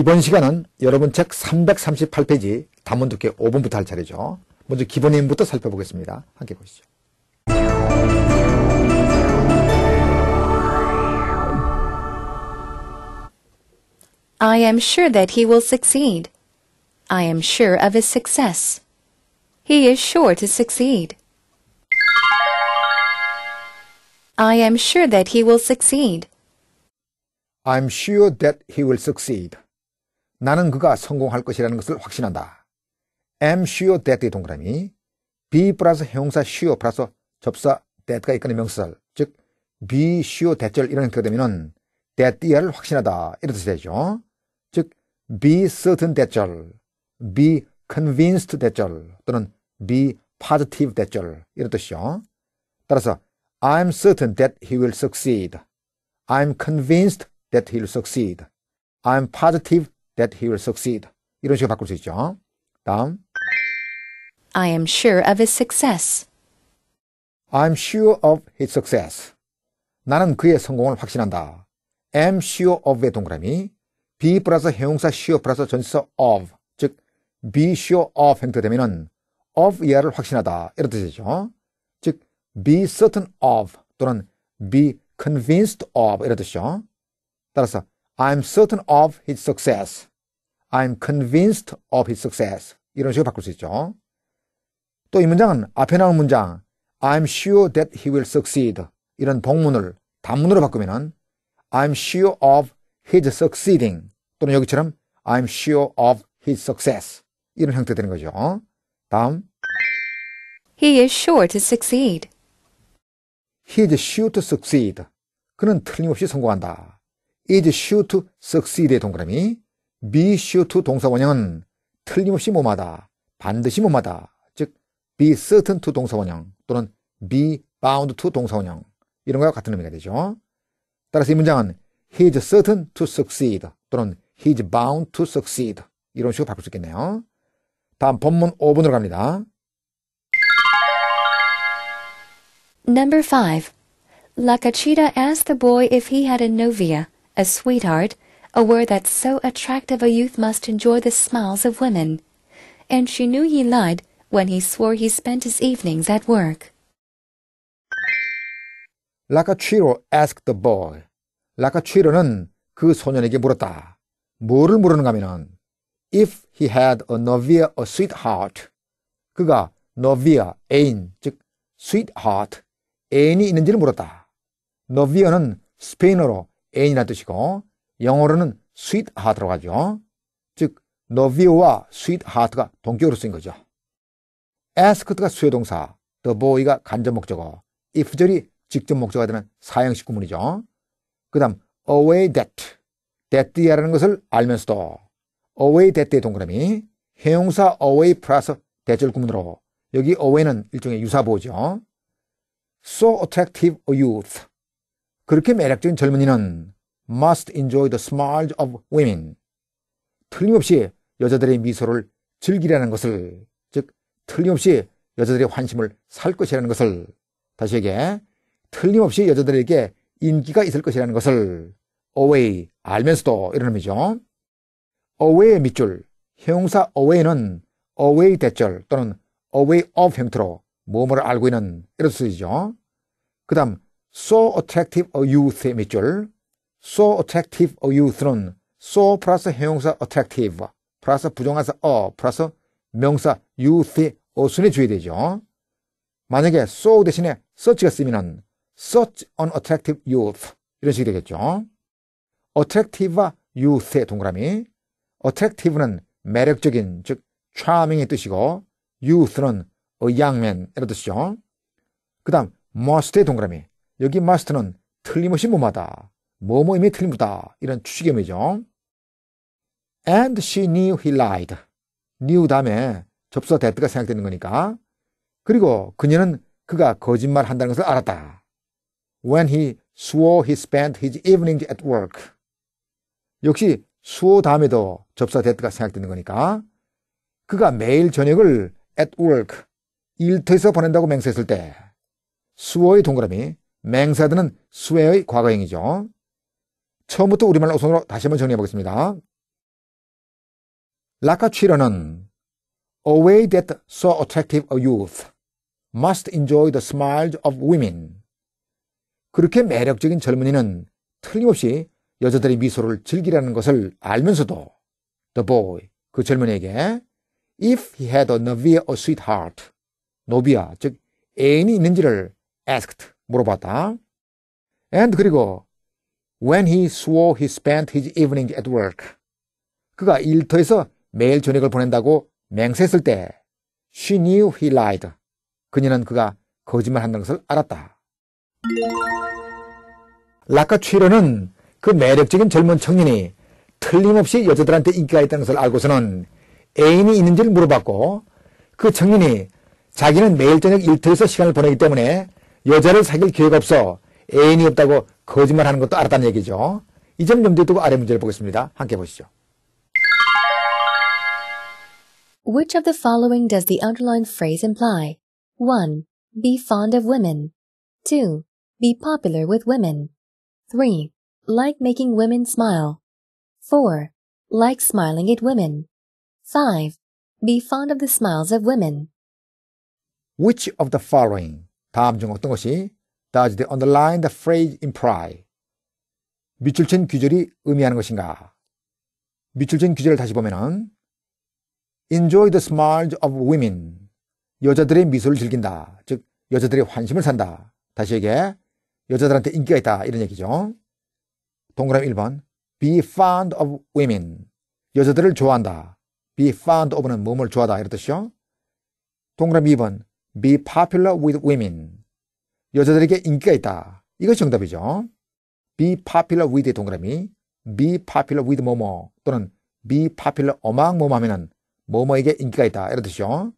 이번 시간은 여러분 책 338페이지 단문 두께 5번부터 할 차례죠. 먼저 기본 내용부터 살펴보겠습니다. 함께 보시죠. I am sure that he will succeed. I am sure of his success. He is sure to succeed. I am sure that he will succeed. I'm sure that he will succeed. 나는 그가 성공할 것이라는 것을 확신한다. am sure that의 동그라미 be 플러스 형용사 sure 플러스 접사 that가 이끄는 명사절 즉 be sure that절 이런 형태가 되면은 that 이하를 확신하다 이런 뜻이 되죠. 즉 be certain that절 be convinced that절 또는 be positive that절 이런 뜻이죠. 따라서 I'm certain that he will succeed. I'm convinced that he'll succeed. I'm positive that he will succeed. 이런 식으로 바꿀 수 있죠. 다음. I am sure of his success. I'm sure of his success. 나는 그의 성공을 확신한다. am sure of의 동그라미, be 플러스 형용사 sure 플러스 전치사 of, 즉 be sure of 행태되면은 of 이하를 확신하다 이런 뜻이죠. 즉 be certain of 또는 be convinced of 이런 뜻이죠. 따라서 I'm certain of his success. I'm convinced of his success. 이런 식으로 바꿀 수 있죠. 또 이 문장은 앞에 나온 문장 I'm sure that he will succeed. 이런 복문을 단문으로 바꾸면 I'm sure of his succeeding 또는 여기처럼 I'm sure of his success 이런 형태 되는 거죠. 다음 He is sure to succeed. He is sure to succeed. 그는 틀림없이 성공한다. is sure to succeed의 동그라미 BCO2 동사원형은 틀림없이 몸하다, 반드시 몸하다, 즉 be certain to 동사원형 또는 be bound to 동사원형 이런 것과 같은 의미가 되죠. 따라서 이 문장은 he is certain to succeed 또는 he is bound to succeed 이런 식으로 바꿀 수 있겠네요. 다음 본문 5번으로 갑니다. Number 5. La Cachita asked the boy if he had a novia, a sweetheart, aware that so attractive a youth must enjoy the smiles of women, and she knew he lied when he swore he spent his evenings at work. Lakachiro asked the boy. 라카치로는 그 소년에게 물었다. 뭐를 물으는가 하면 if he had a novia or sweetheart 그가 novia 애인 즉 sweetheart 애인이 있는지를 물었다. novia는 스페인어로 애인이라 뜻이고 영어로는 sweet heart라고 하죠. 즉, novi와 sweet heart가 동격으로 쓰인 거죠. asked가 수요동사, the boy가 간접 목적어, if절이 직접 목적어가 되는 사형식 구문이죠. 그 다음, away that, that이라는 것을 알면서도 away that의 동그라미, 해용사 away 플러스 대절 구문으로 여기 away는 일종의 유사보호죠. so attractive a youth, 그렇게 매력적인 젊은이는 must enjoy the smiles of women. 틀림없이 여자들의 미소를 즐기라는 것을, 즉, 틀림없이 여자들의 환심을 살 것이라는 것을, 다시 얘기해, 틀림없이 여자들에게 인기가 있을 것이라는 것을, away, 알면서도 이런 의미죠. away의 밑줄, 형사 away는 away 대절 또는 away of 형태로 뭐뭐를 알고 있는 이런 수이죠. 그 다음, so attractive a youth의 밑줄, so attractive a youth는 so 플러스 형용사 attractive 플러스 부정한사 어 플러스 명사 youth의 어순이 주의되죠. 만약에 so 대신에 such가 쓰면 such an attractive youth 이런 식이 되겠죠. attractive와 youth의 동그라미 attractive는 매력적인 즉 charming의 뜻이고 youth는 a young man 이런 뜻이죠. 그 다음 must의 동그라미 여기 must는 틀림없이 무마다 뭐뭐임이 틀림보다 이런 추측이매죠 And she knew he lied. knew 다음에 접수사 됐다가 생각되는 거니까. 그리고 그녀는 그가 거짓말 한다는 것을 알았다. When he swore he spent his evenings at work. 역시 수호 다음에도 접사 됐다가 생각되는 거니까 그가 매일 저녁을 at work 일터에서 보낸다고 맹세했을 때 수호의 동그라미 맹세하드는 수혜의 과거형이죠. 처음부터 우리말 어순으로 다시 한번 정리해 보겠습니다. 라카치러는 A way that so attractive a youth must enjoy the smiles of women. 그렇게 매력적인 젊은이는 틀림없이 여자들의 미소를 즐기라는 것을 알면서도 the boy, 그 젊은이에게 if he had a novia or sweetheart, 노비아, 즉 애인이 있는지를 asked, 물어봤다. and 그리고 When he swore he spent his evening at work. 그가 일터에서 매일 저녁을 보낸다고 맹세했을 때 she knew he lied. 그녀는 그가 거짓말한다는 것을 알았다. 라카 취로는 그 매력적인 젊은 청년이 틀림없이 여자들한테 인기가 있다는 것을 알고서는 애인이 있는지를 물어봤고 그 청년이 자기는 매일 저녁 일터에서 시간을 보내기 때문에 여자를 사귈 기회가 없어 애인이 없다고 거짓말하는 것도 알았다는 얘기죠. 이점 염두에 두고 아래 문제를 보겠습니다. 함께 보시죠. Which of the following does the underlined phrase imply? 1. Be fond of women. 2. Be popular with women. 3. Like making women smile. 4. Like smiling at women. 5. Be fond of the smiles of women. Which of the following? 다음 중 어떤 것이 the underline the phrase imply. 밑줄 친 규절이 의미하는 것인가? 밑줄 친 규절을 다시 보면은 enjoy the smiles of women. 여자들의 미소를 즐긴다. 즉 여자들의 환심을 산다. 다시 얘기해. 여자들한테 인기가 있다. 이런 얘기죠. 동그라미 1번. be fond of women. 여자들을 좋아한다. be fond of는 몸을 좋아하다. 이런 뜻이요. 동그라미 2번. be popular with women. 여자들에게 인기가 있다. 이것이 정답이죠. be popular with 동그라미, be popular with 뭐뭐 또는 be popular among 뭐뭐 하면은 뭐뭐에게 인기가 있다. 이런 뜻이죠.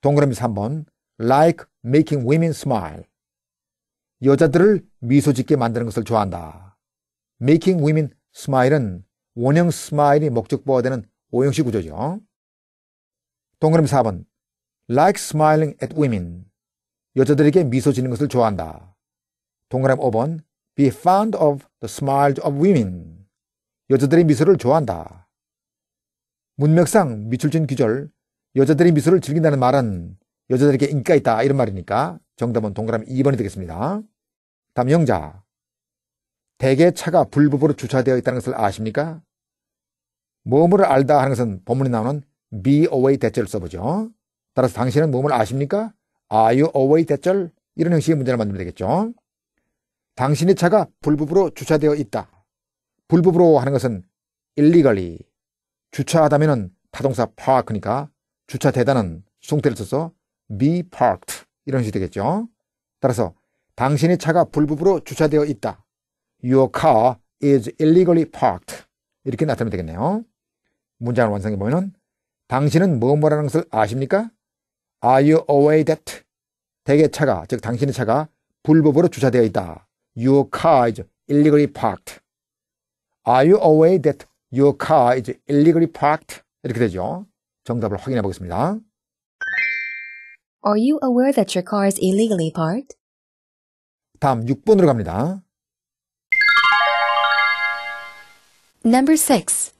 동그라미 3번 like making women smile. 여자들을 미소 짓게 만드는 것을 좋아한다. making women smile은 원형 스마일이 목적보가 되는 오형식 구조죠. 동그라미 4번 like smiling at women. 여자들에게 미소 지는 것을 좋아한다. 동그라미 5번 be fond of the smiles of women. 여자들이 미소를 좋아한다. 문맥상 미출진 귀절 여자들이 미소를 즐긴다는 말은 여자들에게 인기가 있다 이런 말이니까 정답은 동그라미 2번이 되겠습니다. 다음 영자. 대개 차가 불법으로 주차되어 있다는 것을 아십니까? 몸을 알다 하는 것은 본문에 나오는 be away 대체를 써보죠. 따라서 당신은 몸을 아십니까? Are you away 대절 이런 형식의 문제를 만들면 되겠죠. 당신의 차가 불법으로 주차되어 있다. 불법으로 하는 것은 illegally. 주차하다면은 타동사 park니까 주차되다는 수동태를 써서 be parked 이런 형 식이 되겠죠. 따라서 당신의 차가 불법으로 주차되어 있다. Your car is illegally parked. 이렇게 나타내면 되겠네요. 문장을 완성해 보면은 당신은 뭐뭐라는 것을 아십니까? Are you aware that? 대개 차가, 즉 당신의 차가 불법으로 주차되어 있다. Your car is illegally parked. Are you aware that your car is illegally parked? 이렇게 되죠. 정답을 확인해 보겠습니다. Are you aware that your car is illegally parked? 다음 6번으로 갑니다. Number 6.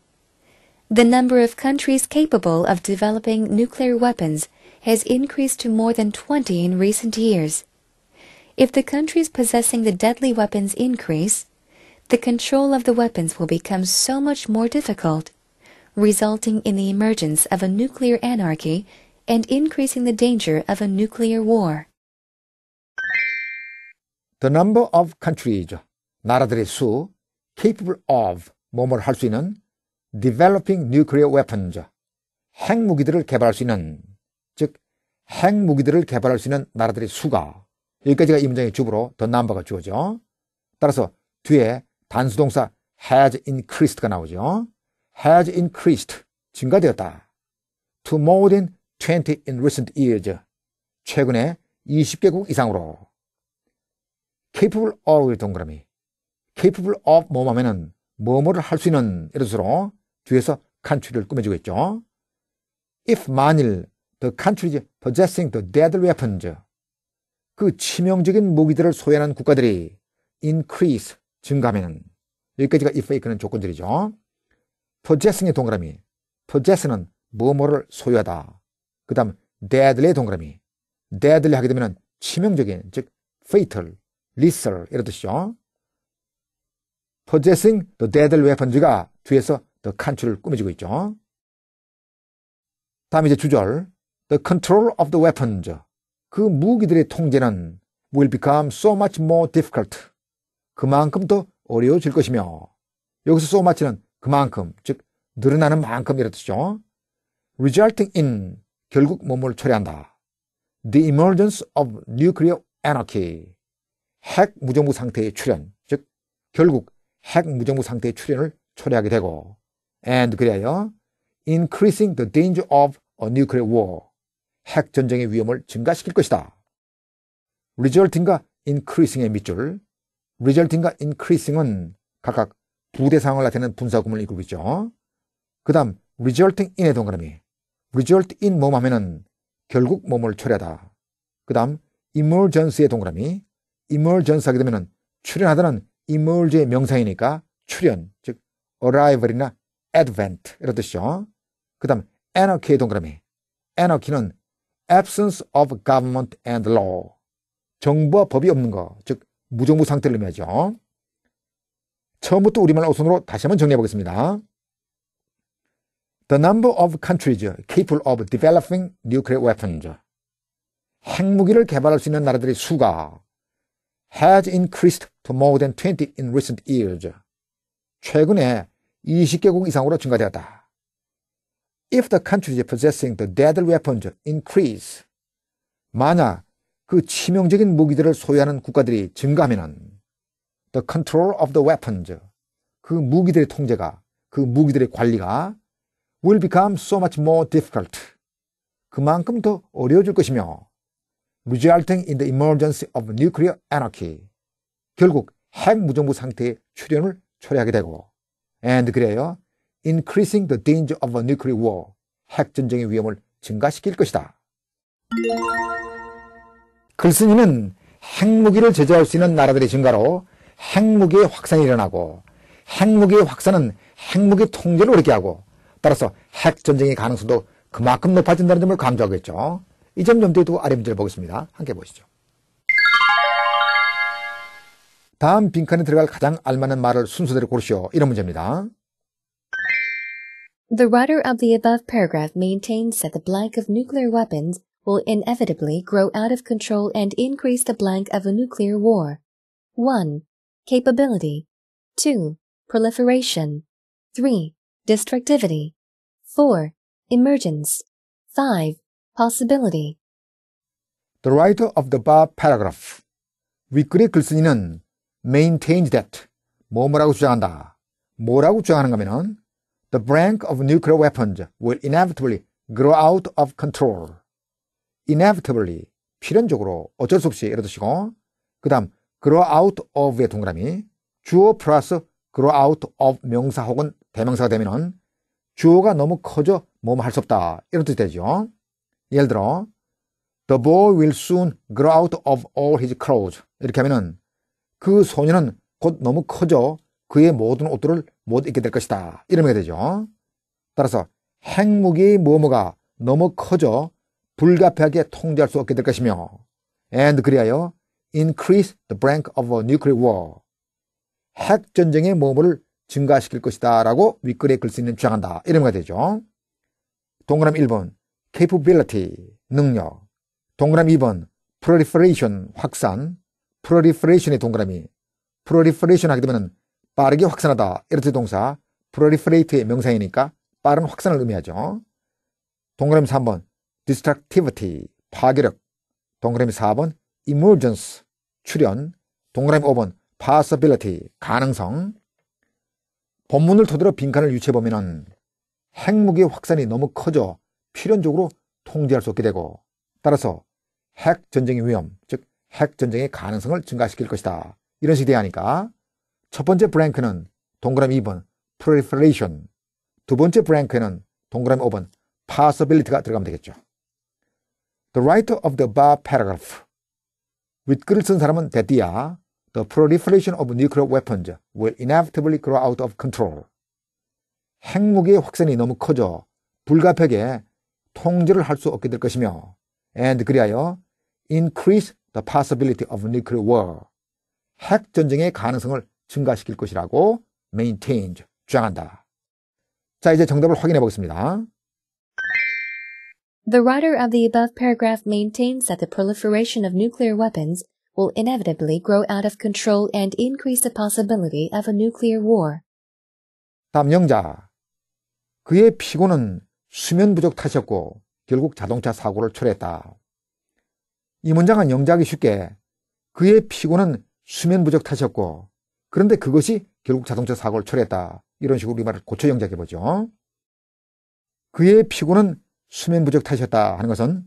The number of countries capable of developing nuclear weapons has increased to more than 20 in recent years. If the countries possessing the deadly weapons increase, the control of the weapons will become so much more difficult, resulting in the emergence of a nuclear anarchy and increasing the danger of a nuclear war. The number of countries, 나라들의 수, capable of, 몸을 할 수 있는, developing nuclear weapons, 핵무기들을 개발할 수 있는 즉 핵무기들을 개발할 수 있는 나라들의 수가 여기까지가 이 문장의 주부로더 남바가 주어져 따라서 뒤에 단수동사 has increased가 나오죠. has increased 증가되었다. to more than 20 in recent years 최근에 20개국 이상으로 capable of 동그라미 capable of 뭐 하면은 뭐뭐를 할 수 있는 이런 수로 뒤에서 칸트리를 꾸며주고 있죠. if 만일 the countries possessing the deadly weapons, 그 치명적인 무기들을 소유하는 국가들이 increase, 증가하면 여기까지가 if 이끄는 조건들이죠. possessing의 동그라미, possess는 뭐뭐를 소유하다. 그 다음 deadly의 동그라미, deadly 하게 되면 치명적인, 즉 fatal, lethal 이런 뜻이죠. possessing the deadly weapons가 뒤에서 the country를 꾸며주고 있죠. 다음 이제 주절 The control of the weapons. 그 무기들의 통제는 will become so much more difficult. 그만큼 더 어려워질 것이며 여기서 so much는 그만큼 즉 늘어나는 만큼 이라 뜻이죠. resulting in 결국 몸을 초래한다. the emergence of nuclear anarchy 핵 무정부 상태의 출현 즉 결국 핵 무정부 상태의 출현을 초래하게 되고 and 그래야 increasing the danger of a nuclear war 핵전쟁의 위험을 증가시킬 것이다. resulting과 increasing의 밑줄 resulting과 increasing은 각각 부대 상황을 나타내는 분사구문을 이끌고 있죠. 그 다음 resulting in의 동그라미 result in 몸 하면은 결국 몸을 초래하다. 그 다음 emergence의 동그라미 emergence 하게 되면은 출현하다는 emerge의 명사이니까 출현 즉 arrival이나 advent 이런 뜻이죠. 그 다음 anarchy의 동그라미 anarchy는 absence of government and law. 정부와 법이 없는 거, 즉 무정부 상태를 의미하죠. 처음부터 우리말 어순으로 다시 한번 정리해 보겠습니다. The number of countries capable of developing nuclear weapons. 핵무기를 개발할 수 있는 나라들의 수가 has increased to more than 20 in recent years. 최근에 20개국 이상으로 증가되었다. if the countries possessing the deadly weapons increase 만약 그 치명적인 무기들을 소유하는 국가들이 증가하면은 the control of the weapons 그 무기들의 통제가 그 무기들의 관리가 will become so much more difficult 그만큼 더 어려워질 것이며 resulting in the e m e r g e n c y of nuclear anarchy 결국 핵무정부 상태의 출현을 초래하게 되고 and 그래요 increasing the danger of a nuclear war. 핵전쟁의 위험을 증가시킬 것이다. 글쓴이는 핵무기를 제재할수 있는 나라들의 증가로 핵무기의 확산이 일어나고 핵무기의 확산은 핵무기 통제를 어렵게 하고 따라서 핵전쟁의 가능성도 그만큼 높아진다는 점을 강조하고 있죠. 이점 염두에 두고 아래 문제를 보겠습니다. 함께 보시죠. 다음 빈칸에 들어갈 가장 알맞은 말을 순서대로 고르시오. 이런 문제입니다. The writer of the above paragraph maintains that the blank of nuclear weapons will inevitably grow out of control and increase the blank of a nuclear war. 1. Capability. 2. Proliferation. 3. Destructivity. 4. Emergence. 5. Possibility. The writer of the above paragraph, 위클의 글쓴이는 maintains that 뭐뭐라고 주장한다. 뭐라고 주장하는가 하면 the b r i n k of nuclear weapons will inevitably grow out of control. inevitably, 필연적으로 어쩔 수 없이 이를드이고그 다음, grow out of의 동그라미, 주어 플러스 grow out of 명사 혹은 대명사가 되면 주어가 너무 커져 뭐뭐할 수 없다. 이런 뜻이 되죠. 예를 들어, The boy will soon grow out of all his clothes. 이렇게 하면은 그 소녀는 곧 너무 커져 그의 모든 옷들을 못 있게 될 것이다. 이러면 되죠. 따라서 핵무기 뭐뭐가 너무 커져 불가피하게 통제할 수 없게 될 것이며 and 그리하여 increase the brink of a nuclear war 핵전쟁의 모험을 증가시킬 것이다 라고 윗글에 글 수 있는 주장한다 이런 거 되죠 동그라미 1번 capability 능력 동그라미 2번 proliferation 확산 proliferation의 동그라미 proliferation 하게 되면 빠르게 확산하다. 이렇게 동사 proliferate의 명사이니까 빠른 확산을 의미하죠. 동그라미 3번 destructivity 파괴력 동그라미 4번 emergence 출현 동그라미 5번 possibility 가능성 본문을 토대로 빈칸을 유추해보면 핵무기의 확산이 너무 커져 필연적으로 통제할 수 없게 되고 따라서 핵전쟁의 위험 즉 핵전쟁의 가능성을 증가시킬 것이다. 이런 식이 대하니까 첫 번째 브랭크는 동그라미 2번 p r o l i f e r a t i o n 두 번째 브랭크에는 동그라미 5번 possibility가 들어가면 되겠죠. The writer of the above paragraph 윗글을 쓴 사람은 대디야 The proliferation of nuclear weapons will inevitably grow out of control. 핵무기의 확산이 너무 커져 불가피하게 통제를 할 수 없게 될 것이며 and 그리하여 increase the possibility of nuclear war 핵전쟁의 가능성을 증가시킬 것이라고 maintained 주장한다. 자, 이제 정답을 확인해 보겠습니다. The writer of the above paragraph maintains that the proliferation of nuclear weapons will inevitably grow out of control and increase the possibility of a nuclear war. 담영자. 그의 피고는 수면 부족 탓이었고 결국 자동차 사고를 초래했다. 이 문장은 영작이 쉽게 그의 피고는 수면 부족 탓이었고 그런데 그것이 결국 자동차 사고를 초래했다. 이런 식으로 우리말을 고쳐 영작해 보죠. 그의 피고는 수면 부족 탓이었다 하는 것은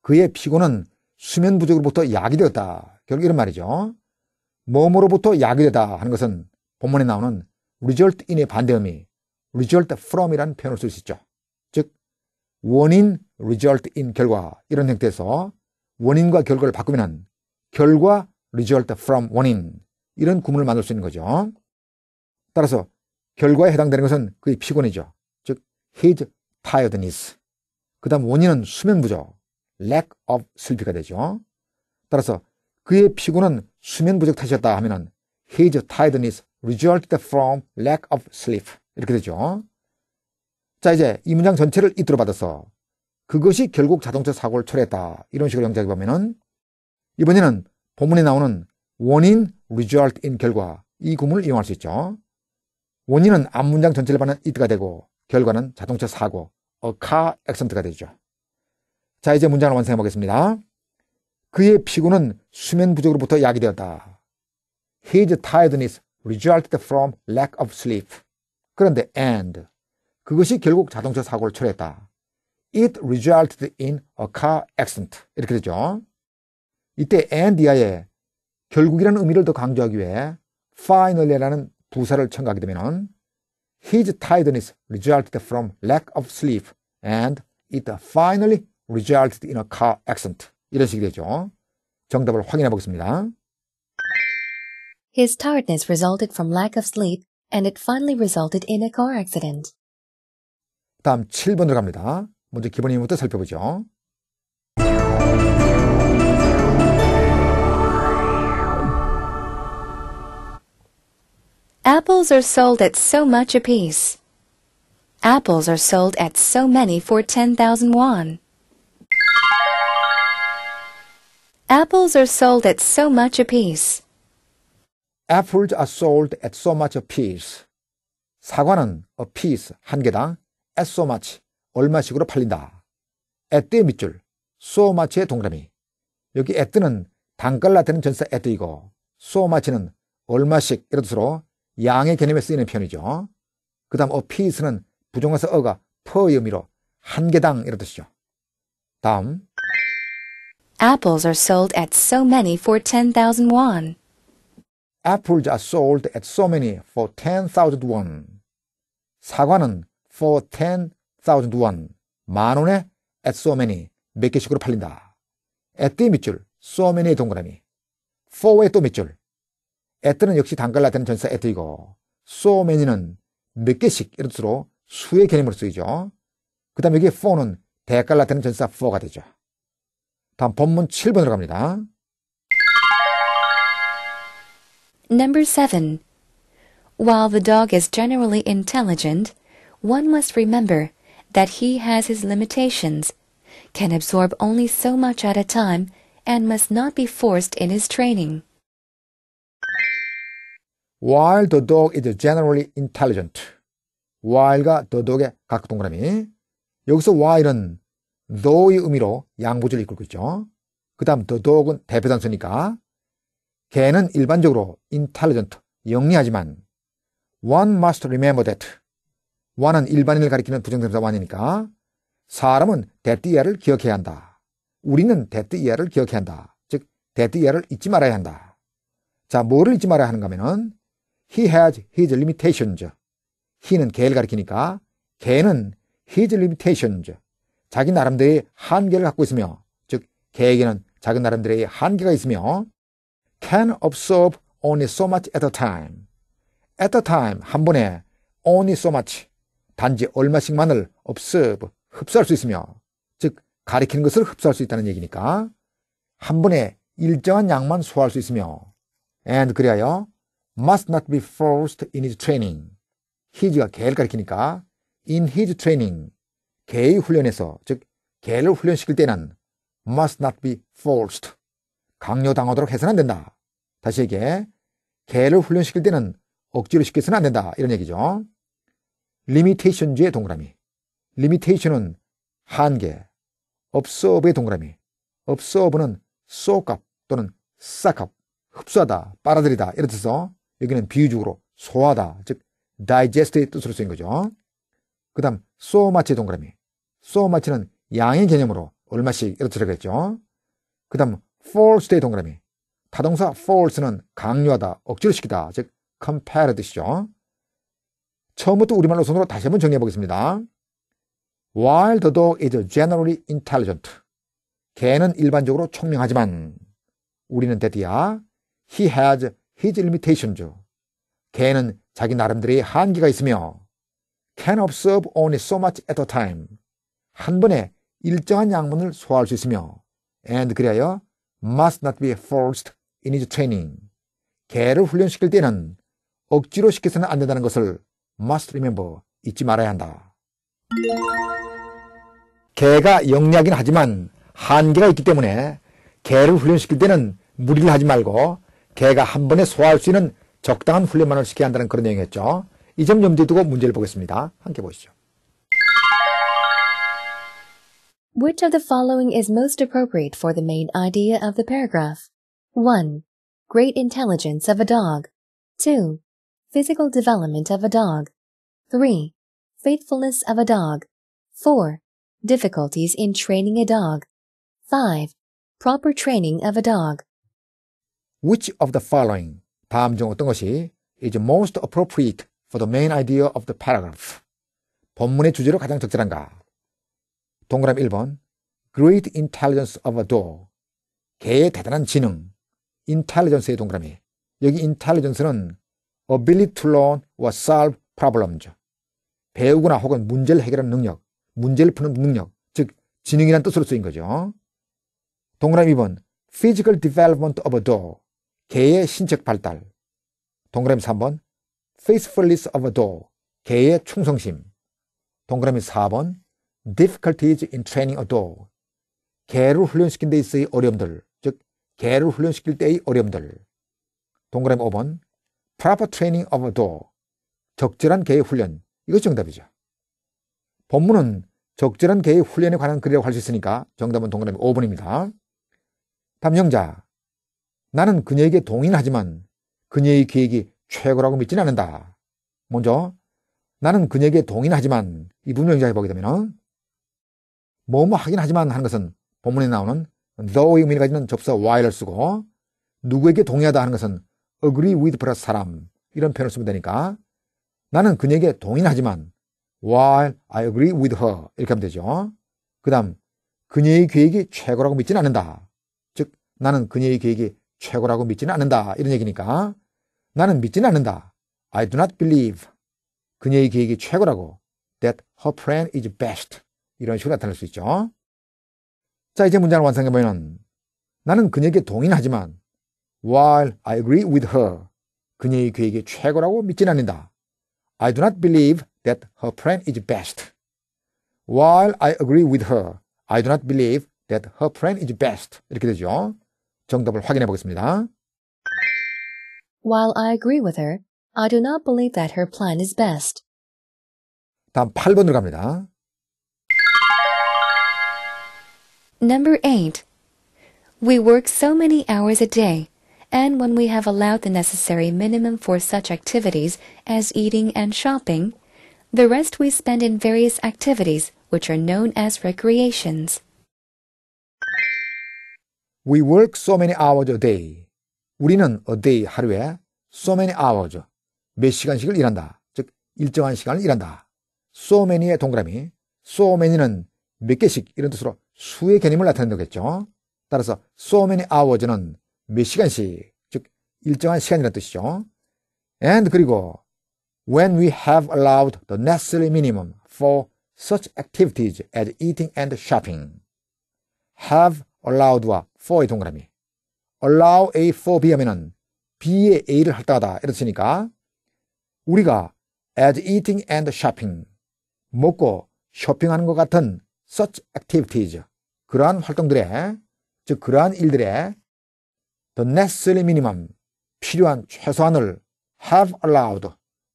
그의 피고는 수면 부족으로부터 약이 되었다. 결국 이런 말이죠. 몸으로부터 약이 되다 하는 것은 본문에 나오는 result in의 반대 음이 result from이라는 표현을 쓸 수 있죠. 즉 원인, result in, 결과 이런 형태에서 원인과 결과를 바꾸면 결과, result from 원인 이런 구문을 만들 수 있는 거죠. 따라서 결과에 해당되는 것은 그의 피곤이죠. 즉, his e tiredness. 그 다음 원인은 수면 부족, lack of sleep가 되죠. 따라서 그의 피곤은 수면 부족 탓이었다 하면은 his e tiredness resulted from lack of sleep. 이렇게 되죠. 자, 이제 이 문장 전체를 이틀로 받아서 그것이 결국 자동차 사고를 초래했다. 이런 식으로 영작해 보면은 이번에는 본문에 나오는 원인 result in 결과 이 구문을 이용할 수 있죠. 원인은 앞 문장 전체를 받는 it가 되고 결과는 자동차 사고 a car accident가 되죠. 자 이제 문장을 완성해 보겠습니다. 그의 피부는 수면 부족으로부터 야기되었다. His tiredness resulted from lack of sleep. 그런데 and 그것이 결국 자동차 사고를 초래했다. It resulted in a car accident. 이렇게 되죠. 이때 and 이하에 결국이라는 의미를 더 강조하기 위해 finally라는 부사를 첨가하게 되면 his tiredness resulted from lack of sleep and it finally resulted in a car accident. 이런 식이 되죠. 정답을 확인해 보겠습니다. His tiredness resulted from lack of sleep and it finally resulted in a car accident. 다음 7번으로 갑니다. 먼저 기본 내용부터 살펴보죠. Apples are sold at so much apiece. Apples are sold at so many for 10,000 won. Apples are sold at so much apiece. Apples are sold at so much apiece. 사과는 apiece 한 개당 at so much 얼마씩으로 팔린다. at의 밑줄 so much의 동그라미. 여기 at는 단가를 나타내는 전사 at이고 so much는 얼마씩 이런 뜻으로 양의 개념에 쓰이는 표현이죠. 그 다음 a piece는 부정어에서 어가 per 의미로 한 개당 이런 뜻이죠. 다음 Apples are sold at so many for 10,000 won. Apples are sold at so many for 10,000 won. 사과는 for 10,000 won. 만 원에 at so many 몇 개씩으로 팔린다. at 밑줄 so many의 동그라미. for의 또 밑줄 애트는 역시 단갈라테는 전사 애트이고 so many는 몇 개씩 이런 뜻으로 수의 개념으로 쓰이죠. 그 다음에 여기 for는 대갈라테는 전사 for가 되죠. 다음 본문 7번으로 갑니다. Number 7. While the dog is generally intelligent, one must remember that he has his limitations, can absorb only so much at a time, and must not be forced in his training. while the dog is generally intelligent. while과 the dog의 각 동그라미. 여기서 while은 though의 의미로 양보질을 이끌고 있죠. 그 다음 the dog은 대표단수니까 개는 일반적으로 intelligent, 영리하지만 one must remember that. one은 일반인을 가리키는 부정대사 one이니까 사람은 대띠야를 기억해야 한다. 우리는 대띠야를 기억해야 한다. 즉, 대띠야를 잊지 말아야 한다. 자, 뭐를 잊지 말아야 하는가 하면은 He has his limitations. He는 개를 가리키니까 개는 his limitations. 자기 나름대로의 한계를 갖고 있으며 즉 개에게는 자기 나름대로의 한계가 있으며 can absorb only so much at a time. at a time 한 번에 only so much 단지 얼마씩만을 o b s e r v 흡수할 수 있으며 즉 가리키는 것을 흡수할 수 있다는 얘기니까 한 번에 일정한 양만 소화할 수 있으며 and 그리하여 must not be forced in his training. his가 개를 가리키니까 in his training 개의 훈련에서 즉 개를 훈련시킬 때는 must not be forced 강요당하도록 해서는 안 된다. 다시 얘기해 개를 훈련시킬 때는 억지로 시켜서는 안 된다 이런 얘기죠. limitation 뒤에 동그라미 limitation은 한계 observe의 동그라미 observe는 쏘값 또는 싹값 흡수하다 빨아들이다 이런 뜻서 여기는 비유적으로 소화다, 즉 digest의 뜻으로 쓰인 거죠. 그 다음 so much 동그라미. so much는 양의 개념으로 얼마씩 이렇게 들어가겠죠그 다음 force의 동그라미. 다동사 force는 강요하다, 억지로 시키다, 즉 c o m p e 뜻이죠. 처음부터 우리말로 손으로 다시 한번 정리해 보겠습니다. While the dog is generally intelligent. 개는 일반적으로 총명하지만 우리는 대디야 he has his limitation죠. 개는 자기 나름대로의 한계가 있으며 can observe only so much at a time. 한 번에 일정한 양분을 소화할 수 있으며 and 그리하여 must not be forced in his training. 개를 훈련시킬 때는 억지로 시켜서는 안 된다는 것을 must remember 잊지 말아야 한다. 개가 영리하긴 하지만 한계가 있기 때문에 개를 훈련시킬 때는 무리를 하지 말고 개가 한 번에 소화할 수 있는 적당한 훈련만을 시켜야 한다는 그런 내용이었죠. 염두에 두고 문제를 보겠습니다. 함께 보시죠. Which of the following is most appropriate for the main idea of the paragraph? 1. Great intelligence of a dog. 2. Physical development of a dog. 3. Faithfulness of a dog. 4. Difficulties in training a dog. 5. Proper training of a dog. which of the following 다음 중 어떤 것이 is most appropriate for the main idea of the paragraph 본문의 주제로 가장 적절한가 동그라미 1번 great intelligence of a dog 개의 대단한 지능 intelligence의 동그라미 여기 intelligence는 ability to learn or solve p r o b l e m s 배우거나 혹은 문제를 해결하는 능력 문제를 푸는 능력 즉 지능이란 뜻으로 쓰인 거죠 동그라미 2번 physical development of a dog 개의 신적 발달. 동그라미 3번. faithfulness of a dog. 개의 충성심. 동그라미 4번. difficulties in training a dog. 개를 훈련시킨 데 있어의 어려움들. 즉, 개를 훈련시킬 때의 어려움들. 동그라미 5번. proper training of a dog. 적절한 개의 훈련. 이것 정답이죠. 본문은 적절한 개의 훈련에 관한 글이라고 할 수 있으니까 정답은 동그라미 5번입니다. 담영자 나는 그녀에게 동의는 하지만 그녀의 계획이 최고라고 믿지는 않는다. 먼저 나는 그녀에게 동의는 하지만 이 분명자에 보게 되면 뭐뭐 하긴 하지만 하는 것은 본문에 나오는 though 의미를 가지는 접사 while을 쓰고 누구에게 동의하다 하는 것은 agree with 플러스 사람 이런 표현을 쓰면 되니까 나는 그녀에게 동의는 하지만 while I agree with her 이렇게 하면 되죠. 그 다음 그녀의 계획이 최고라고 믿지는 않는다. 즉 나는 그녀의 계획이 최고라고 믿지는 않는다. 이런 얘기니까 나는 믿지는 않는다. I do not believe. 그녀의 계획이 최고라고. That her plan is best. 이런 식으로 나타낼 수 있죠. 자, 이제 문장을 완성해보면 나는 그녀에게 동의는 하지만 while I agree with her. 그녀의 계획이 최고라고 믿지는 않는다. I do not believe that her plan is best. While I agree with her, I do not believe that her plan is best. 이렇게 되죠. 정답을 확인해 보겠습니다. While I agree with her, I do not believe that her plan is best. 다음 8번으로 갑니다. Number 8. We work so many hours a day, and when we have allowed the necessary minimum for such activities as eating and shopping, the rest we spend in various activities which are known as recreations. We work so many hours a day. 우리는 a day 하루에 so many hours 몇 시간씩을 일한다. 즉 일정한 시간을 일한다. so many의 동그라미 so many는 몇 개씩 이런 뜻으로 수의 개념을 나타내는 거겠죠. 따라서 so many hours는 몇 시간씩 즉 일정한 시간이라는 뜻이죠. and 그리고 when we have allowed the necessary minimum for such activities as eating and shopping have allowed와 for의 동그라미. allow A for B 하면은 B의 A를 할당하다. 이런 뜻이니까 우리가 as eating and shopping. 먹고 쇼핑하는 것 같은 such activities. 그러한 활동들의, 즉, 그러한 일들의 the necessary minimum. 필요한 최소한을 have allowed.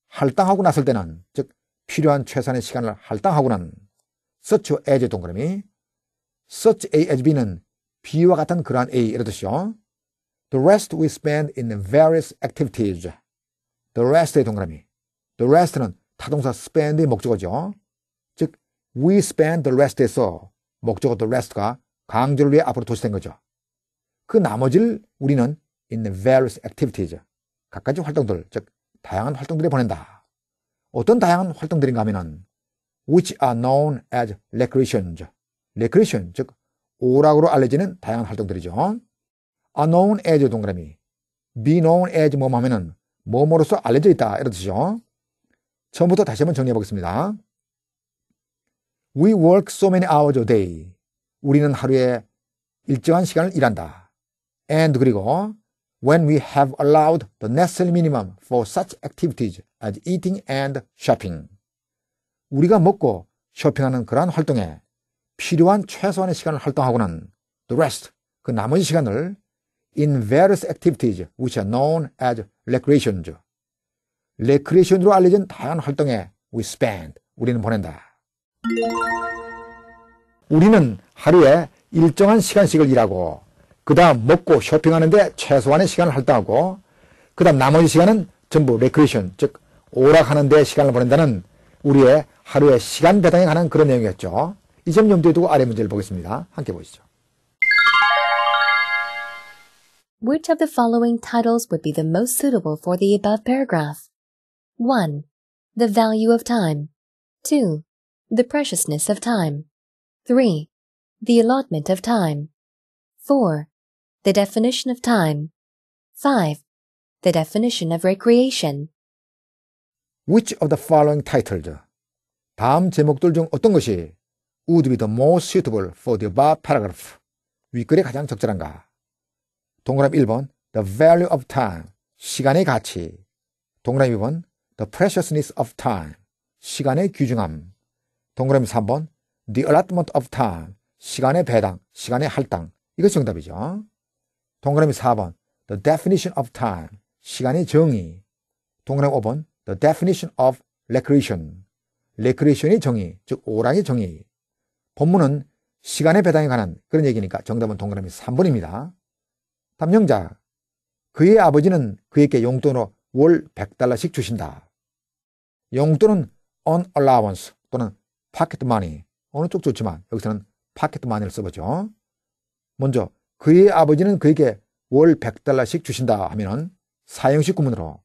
할당하고 났을 때는, 즉, 필요한 최소한의 시간을 할당하고 난 such as 동그라미. such A as B는 B와 같은 그러한 A 이런 뜻이요. The rest we spend in various activities. The rest의 동그라미. The rest는 타동사 spend의 목적어죠. 즉, we spend the rest에서 목적어 the rest가 강조를 위해 앞으로 도시된 거죠. 그 나머지를 우리는 in various activities. 각가지 활동들, 즉, 다양한 활동들에 보낸다. 어떤 다양한 활동들인가 하면은 which are known as recreations. recreation, 즉, 오락으로 알려지는 다양한 활동들이죠. unknown as 동그라미, be known as 뭐뭐 하면은 뭐뭐로서 알려져 있다 이런 뜻이죠. 처음부터 다시 한번 정리해 보겠습니다. We work so many hours a day. 우리는 하루에 일정한 시간을 일한다. And 그리고 when we have allowed the necessary minimum for such activities as eating and shopping. 우리가 먹고 쇼핑하는 그러한 활동에 필요한 최소한의 시간을 활동하고는 the rest, 그 나머지 시간을 in various activities which are known as recreations, recreation으로 알려진 다양한 활동에 we spend, 우리는 보낸다. 우리는 하루에 일정한 시간씩을 일하고 그 다음 먹고 쇼핑하는데 최소한의 시간을 활동하고 그 다음 나머지 시간은 전부 recreation, 즉 오락하는 데 시간을 보낸다는 우리의 하루의 시간 배당에 관한 그런 내용이었죠. 염두에 두고 아래 문제를 보겠습니다. 함께 보시죠. Which of the following titles would be the most suitable for the above paragraph? 1. The value of time. 2. The preciousness of time. 3. The allotment of time. 4. The definition of time. 5. The definition of recreation. Which of the following titles? 다음 제목들 중 어떤 것이 would be the most suitable for the above paragraph. 윗글이 가장 적절한가? 동그라미 1번 The value of time. 시간의 가치. 동그라미 2번 The preciousness of time. 시간의 귀중함. 동그라미 3번 The allotment of time. 시간의 배당, 시간의 할당. 이것이 정답이죠. 동그라미 4번 The definition of time. 시간의 정의. 동그라미 5번 The definition of recreation. r r e e c a t i o n 의 정의, 즉 오락의 정의. 본문은 시간의 배당에 관한 그런 얘기니까 정답은 동그라미 3번입니다. 담영자 그의 아버지는 그에게 용돈으로 월 100달러씩 주신다. 용돈은 on allowance 또는 pocket money 어느 쪽 좋지만 여기서는 pocket money를 써보죠. 먼저 그의 아버지는 그에게 월 100달러씩 주신다 하면은 사형식 구문으로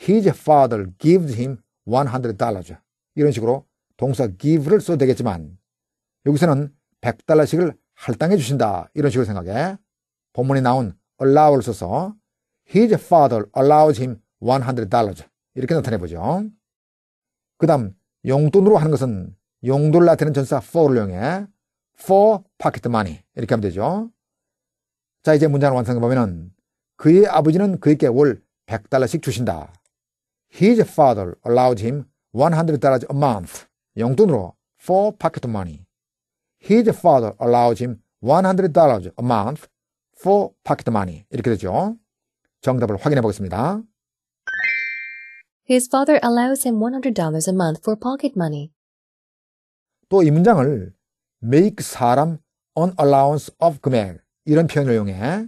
his father gives him 100달러 이런 식으로 동사 give를 써도 되겠지만 여기서는 100달러씩을 할당해 주신다. 이런 식으로 생각해. 본문에 나온 allow를 써서 his father allows him 100달러. 이렇게 나타내 보죠. 그 다음 용돈으로 하는 것은 용돈을 나타내는 전사 for를 이용해 for pocket money. 이렇게 하면 되죠. 자, 이제 문장을 완성해 보면 그의 아버지는 그에게 월 100달러씩 주신다. His father a l l o w e him 100달러 a month. 용돈으로 for pocket money. His father allowed him $100 a month for pocket money. 이렇게 되죠. 정답을 확인해 보겠습니다. His father allows him $100 a month for pocket money. 또 이 문장을 make 사람 an allowance of 금액 이런 표현을 이용해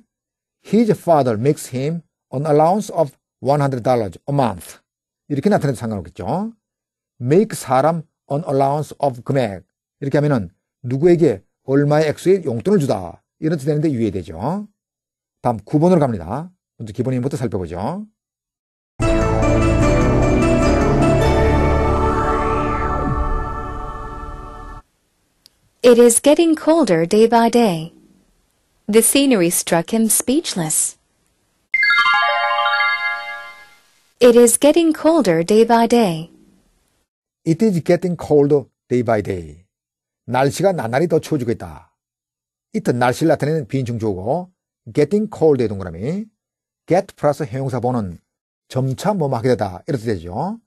his father makes him an allowance of $100 a month 이렇게 나타내도 상관없겠죠. make 사람 an allowance of 금액 이렇게 하면은 누구에게 얼마의 액수의 용돈을 주다. 이런 뜻이 되는데 유예되죠 다음 9번으로 갑니다. 먼저 기본 힘부터 살펴보죠. It is getting colder day by day. The scenery struck him speechless. It is getting colder day by day. It is getting colder day by day. 날씨가 나날이 더 추워지고 있다. 이뜻 날씨를 나타내는 비인칭 조어고 getting cold의 동그라미 get 플러스 형용사 보는 점차 뭐뭐하게 되다 이렇게 되죠.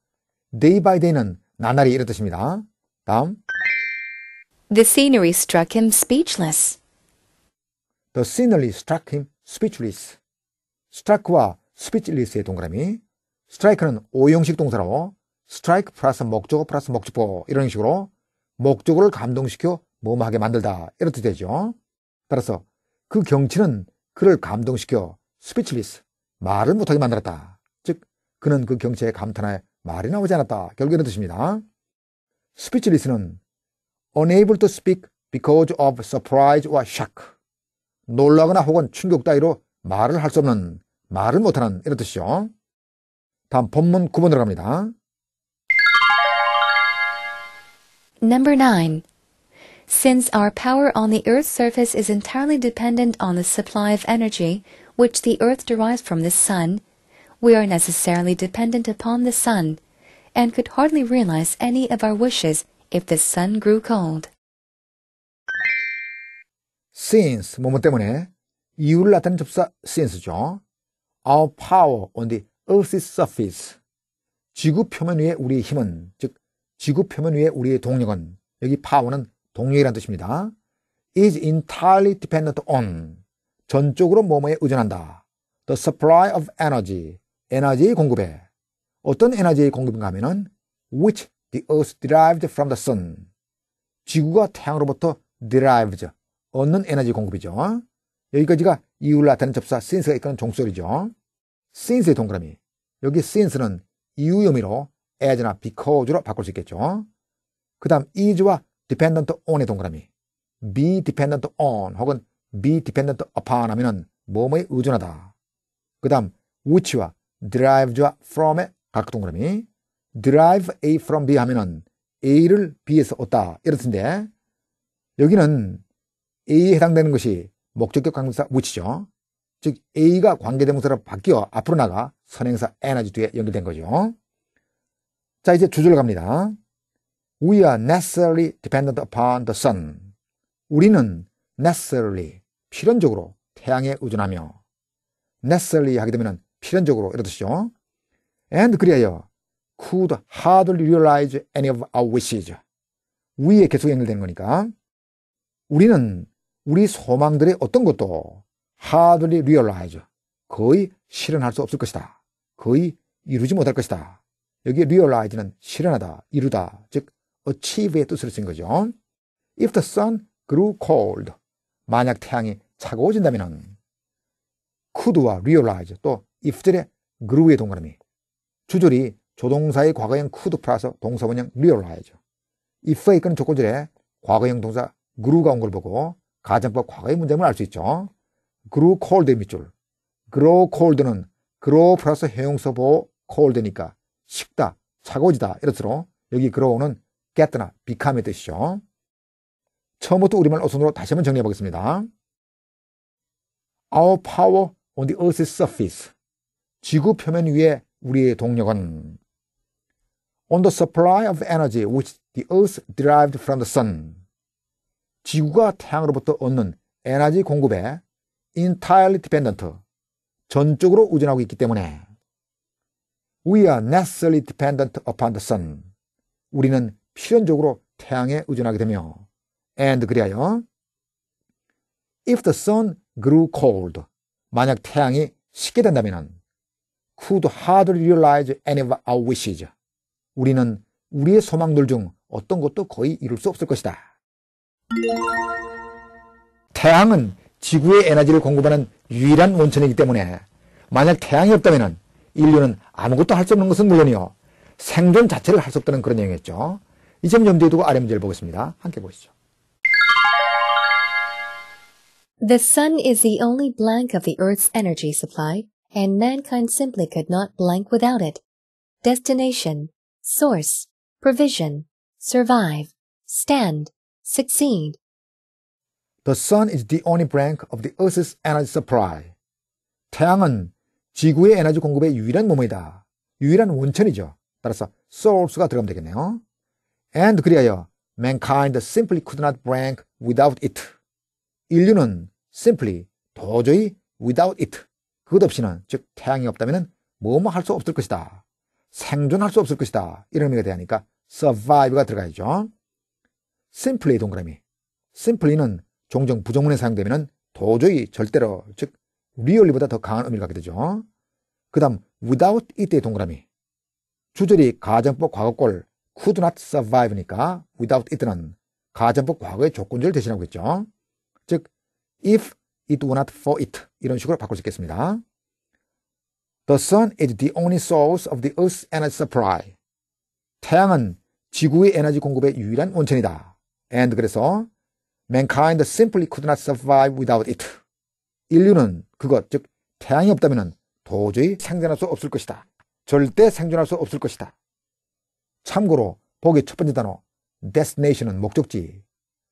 day by day는 나날이 이런 듯입니다 다음 The scenery struck him speechless. The scenery struck him speechless. struck와 speechless의 동그라미 strike는 오형식 동사로 strike 플러스 목적어 플러스 목적보 이런 식으로 목적을 감동시켜 모험하게 만들다 이렇게 되죠. 따라서 그 경치는 그를 감동시켜 스피치리스 말을 못하게 만들었다. 즉 그는 그 경치에 감탄하여 말이 나오지 않았다. 결국에는 뜻입니다. 스피치리스는 unable to speak because of surprise or shock 놀라거나 혹은 충격 따위로 말을 할 수 없는 말을 못하는 이런 뜻이죠. 다음 본문 9번들어 갑니다. Number 9. Since our power on the Earth's surface is entirely dependent on the supply of energy which the Earth derives from the Sun, we are necessarily dependent upon the Sun, and could hardly realize any of our wishes if the Sun grew cold. Since 뭐뭐 때문에 이유를 이유를나타낸 접사 since죠. Our power on the Earth's surface 지구 표면 위에 우리의 힘은 즉 지구 표면 위에 우리의 동력은 여기 파워는 동력이란 뜻입니다. is entirely dependent on 전적으로 뭐뭐에 의존한다. the supply of energy 에너지의 공급에 어떤 에너지의 공급인가 하면은 which the earth derived from the sun 지구가 태양으로부터 derived 얻는 에너지 공급이죠. 여기까지가 이유를 나타내는 접사 since가 이끄는 종소리죠. since의 동그라미 여기 since는 이유 의미로 as나 because로 바꿀 수 있겠죠. 그 다음 is와 dependent on의 동그라미 be dependent on 혹은 be dependent upon 하면 뭐뭐에 의존하다. 그 다음 which와 derived와 from의 각 동그라미 derive a from b 하면은 a를 b에서 얻다 이런 뜻인데 여기는 a에 해당되는 것이 목적격 관계사 which죠. 즉 a가 관계대명사로 바뀌어 앞으로 나가 선행사 에너지 뒤에 연결된 거죠. 자, 이제 주절 갑니다. We are necessarily dependent upon the sun. 우리는 necessarily, 필연적으로 태양에 의존하며 necessarily 하게 되면 필연적으로 이런 뜻이죠. And 그리하여 could hardly realize any of our wishes. 위에 계속 연결되는 거니까 우리는 우리 소망들의 어떤 것도 hardly realize 거의 실현할 수 없을 것이다. 거의 이루지 못할 것이다. 여기 realize는 실현하다, 이루다, 즉 achieve의 뜻으로 쓴 거죠. If the sun grew cold, 만약 태양이 차가워진다면 could와 realize 또 if들의 grew의 동그라미 주절이 조동사의 과거형 could 플러스 동사원형 realize if의 끄는 조건절에 과거형 동사 grew가 온 걸 보고 가정법 과거의 문제을 알 수 있죠. grew cold의 밑줄 grow cold는 grow 플러스 형용서 보호 cold니까 식다, 차고지다 이렇 뜻으로 여기 들어오는 get나 become의 뜻이죠. 처음부터 우리말 어순으로 다시 한번 정리해 보겠습니다. Our power on the earth's surface. 지구 표면 위에 우리의 동력은 on the supply of energy which the earth derived from the sun. 지구가 태양으로부터 얻는 에너지 공급에 entirely dependent 전적으로 의존하고 있기 때문에 We are necessarily dependent upon the sun. 우리는 필연적으로 태양에 의존하게 되며 and 그리하여 if the sun grew cold 만약 태양이 식게 된다면 could hardly realize any of our wishes 우리는 우리의 소망들 중 어떤 것도 거의 이룰 수 없을 것이다. 태양은 지구의 에너지를 공급하는 유일한 원천이기 때문에 만약 태양이 없다면 인류는 아무것도 할 수 없는 것은 물론이요. 생존 자체를 할 수 없다는 그런 내용이었죠. 이점 염두에 두고 아래 문제를 보겠습니다. 함께 보시죠. The sun is the only blank of the earth's energy supply, and mankind simply could not blank without it. Destination, source, provision, survive, stand, succeed. The sun is the only blank of the earth's energy supply. 태양은 지구의 에너지 공급의 유일한 모모이다. 유일한 원천이죠. 따라서 source가 들어가면 되겠네요. And 그리하여 mankind simply could not b r e n k without it. 인류는 simply 도저히 without it. 그것 없이는 즉 태양이 없다면 뭐뭐 할 수 없을 것이다. 생존할 수 없을 것이다. 이런 의미가 되니까 survive가 들어가야죠. simply 동그라미. simply는 종종 부정문에 사용되면 도저히 절대로 즉 리얼리보다 더 강한 의미를 갖게 되죠. 그 다음 without i t 의 동그라미 주절이 가정법 과거꼴 could not survive니까 without it는 가정법 과거의 조건절 대신하고 있죠. 즉 if it were not for it 이런 식으로 바꿀 수 있겠습니다. The sun is the only source of the earth's energy supply. 태양은 지구의 에너지 공급의 유일한 원천이다. And 그래서 mankind simply could not survive without it. 인류는 그것, 즉 태양이 없다면 도저히 생존할 수 없을 것이다. 절대 생존할 수 없을 것이다. 참고로 보기 첫 번째 단어 destination은 목적지,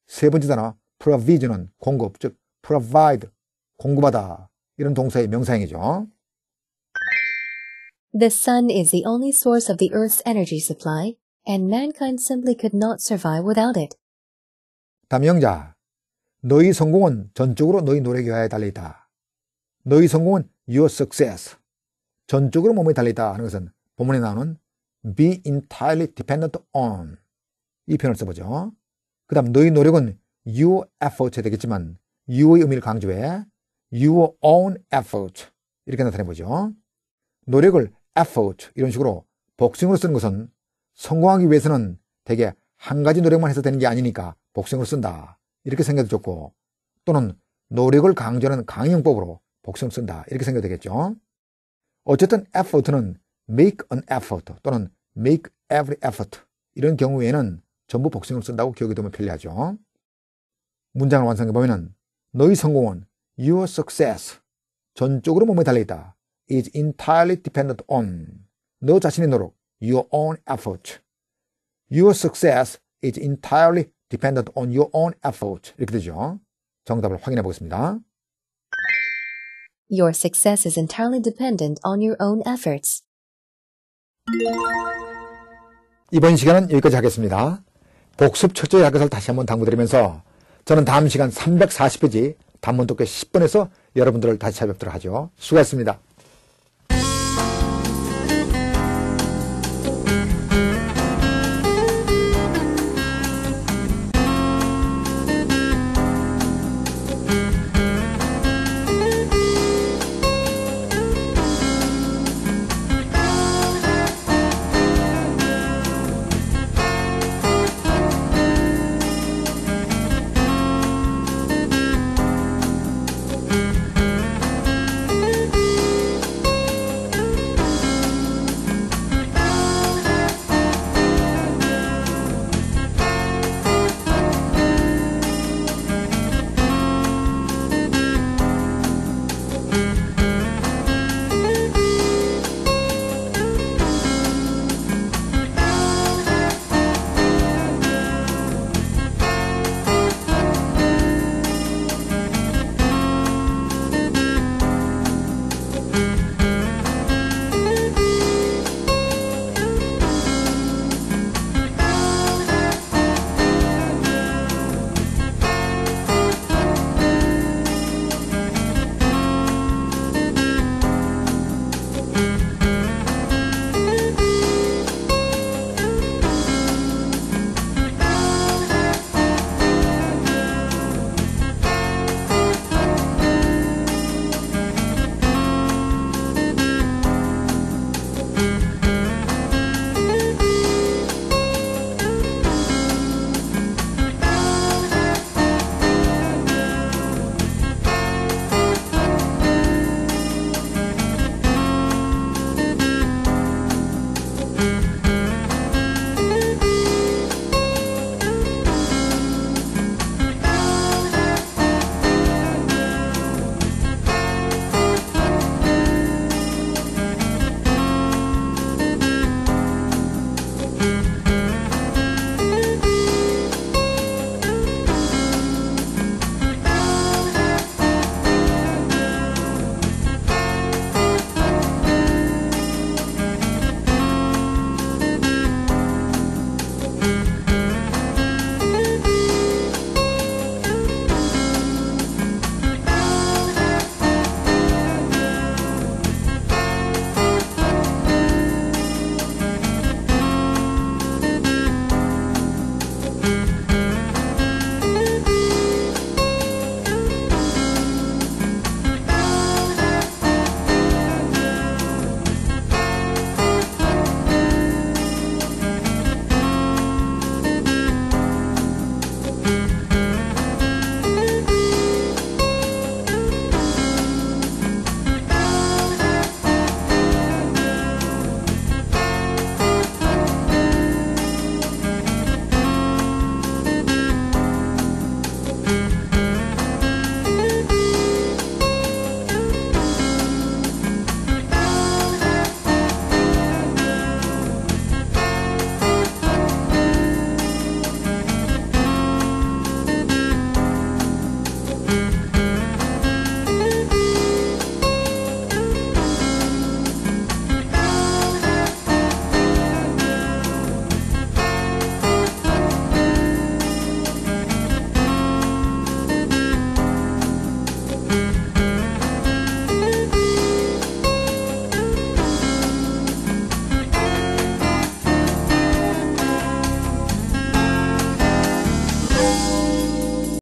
세 번째 단어 provision은 공급, 즉 provide, 공급하다 이런 동사의 명사형이죠. The sun is the only source of the earth's energy supply and mankind simply could not survive without it. 담영자 너희 성공은 전적으로 너희 노력에 달려있다. 너희 성공은 your success. 전적으로 몸에 달려있다 하는 것은 본문에 나오는 be entirely dependent on 이 표현을 써보죠. 그 다음 너희 노력은 your effort 되겠지만 you의 의미를 강조해 your own effort 이렇게 나타내보죠. 노력을 effort 이런 식으로 복싱으로 쓰는 것은 성공하기 위해서는 대개 한 가지 노력만 해서 되는 게 아니니까 복싱으로 쓴다. 이렇게 생겨도 좋고 또는 노력을 강조하는 강형법으로 복성 쓴다 이렇게 생겨도 되겠죠. 어쨌든 effort는 make an effort 또는 make every effort 이런 경우에는 전부 복성을 쓴다고 기억이 되면 편리하죠. 문장을 완성해 보면은 너의 성공은 your success 전적으로 몸에 달려있다 is entirely dependent on 너 자신의 노력 your own effort your success is entirely dependent on your own effort. 이렇게 되죠. 정답을 확인해 보겠습니다. Your success is entirely dependent on your own efforts. 이번 시간은 여기까지 하겠습니다. 복습 첫째 약을 다시 한번 당부드리면서 저는 다음 시간 340페이지 단문 독해 1 0번에서 여러분들을 다시 찾아뵙도록 하죠. 수고하셨습니다